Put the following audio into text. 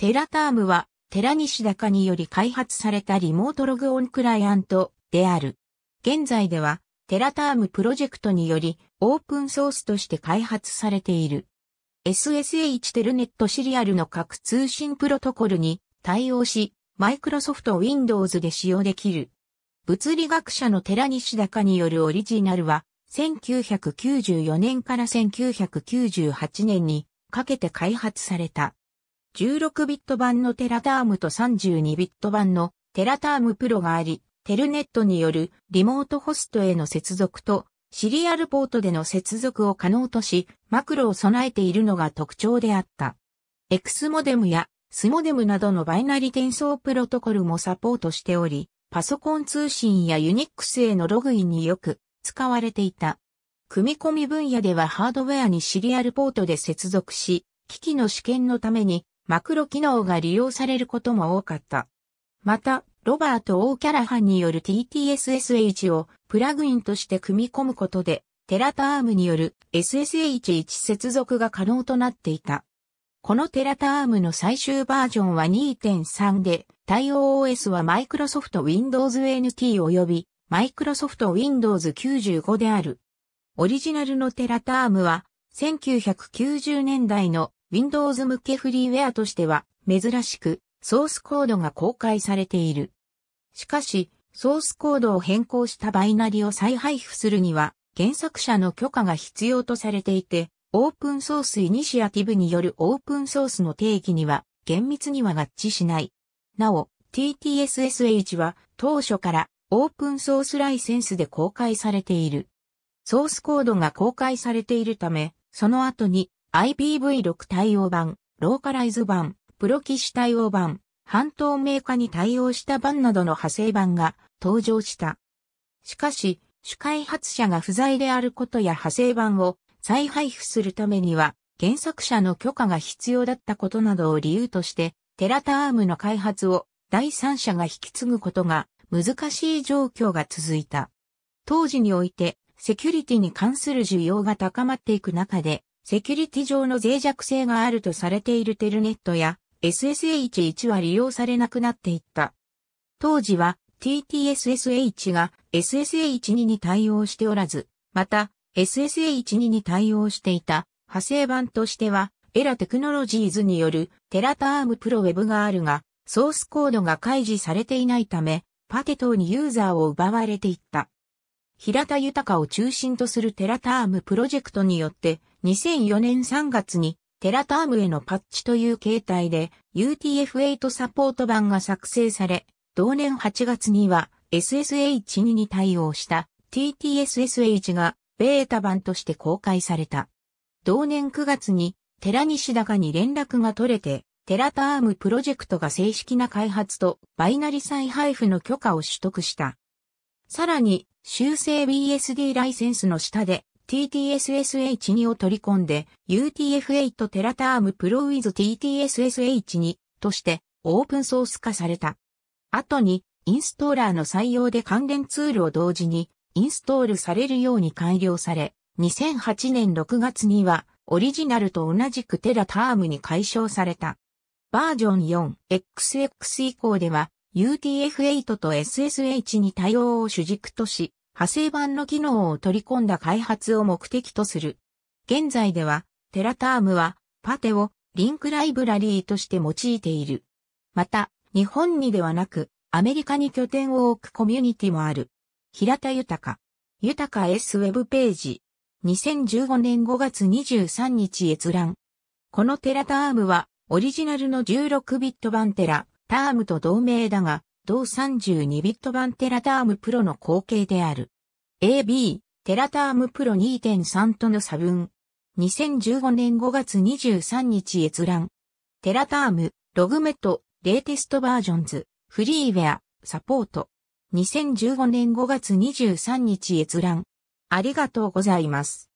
テラタームは、テシ西高により開発されたリモートログオンクライアントである。現在では、テラタームプロジェクトにより、オープンソースとして開発されている。SSH テルネットシリアルの各通信プロトコルに対応し、マイクロソフト Windows で使用できる。物理学者のテシ西高によるオリジナルは、1994年から1998年にかけて開発された。16ビット版のテラタームと32ビット版のテラタームプロがあり、テルネットによるリモートホストへの接続とシリアルポートでの接続を可能とし、マクロを備えているのが特徴であった。X モデムやスモデムなどのバイナリ転送プロトコルもサポートしており、パソコン通信やユニックスへのログインによく使われていた。組み込み分野ではハードウェアにシリアルポートで接続し、機器の試験のためにマクロ機能が利用されることも多かった。また、ロバート・オー・キャラハンによる TTSSH をプラグインとして組み込むことで、テラタームによる SSH1 接続が可能となっていた。このテラタームの最終バージョンは2.3で、対応 OS は Microsoft Windows NT 及び Microsoft Windows 95である。オリジナルのテラタームは1990年代の Windows 向けフリーウェアとしては珍しくソースコードが公開されている。しかし、ソースコードを変更したバイナリを再配布するには原作者の許可が必要とされていて、オープンソースイニシアティブによるオープンソースの定義には厳密には合致しない。なお、TTSSH は当初からオープンソースライセンスで公開されている。ソースコードが公開されているため、その後に IPv6 対応版、ローカライズ版、プロ機種対応版、半透明化に対応した版などの派生版が登場した。しかし、主開発者が不在であることや派生版を再配布するためには、原作者の許可が必要だったことなどを理由として、テラタームの開発を第三者が引き継ぐことが難しい状況が続いた。当時において、セキュリティに関する需要が高まっていく中で、セキュリティ上の脆弱性があるとされているテルネットや SSH1 は利用されなくなっていった。当時は TTSSH が SSH2 に対応しておらず、また SSH2 に対応していた派生版としてはエラテクノロジーズによるテラタームプロウェブがあるが、ソースコードが開示されていないため、パテ等にユーザーを奪われていった。平田豊を中心とするテラタームプロジェクトによって、2004年3月にテラタームへのパッチという形態で UTF-8 サポート版が作成され、同年8月には SSH2 に対応した TTSSH がベータ版として公開された。同年9月に寺西高に連絡が取れて、テラタームプロジェクトが正式な開発とバイナリ再配布の許可を取得した。さらに、修正 BSD ライセンスの下で TTSSH2 を取り込んで UTF-8 テラタームプロウィズ TTSSH2 としてオープンソース化された。後にインストーラーの採用で関連ツールを同時にインストールされるように改良され、2008年6月にはオリジナルと同じくテラタームに解消された。バージョン 4XX 以降では UTF-8 と SSH に対応を主軸とし、派生版の機能を取り込んだ開発を目的とする。現在では、テラタームは、パテをリンクライブラリーとして用いている。また、日本にではなく、アメリカに拠点を置くコミュニティもある。平田豊。豊 S ウェブページ。2015年5月23日閲覧。このテラタームは、オリジナルの16ビット版テラ、タームと同名だが、同32ビット版テラタームプロの後継である。AB、テラタームプロ2.3との差分。2015年5月23日閲覧。テラターム、ログメット、レーテストバージョンズ、フリーウェア、サポート。2015年5月23日閲覧。ありがとうございます。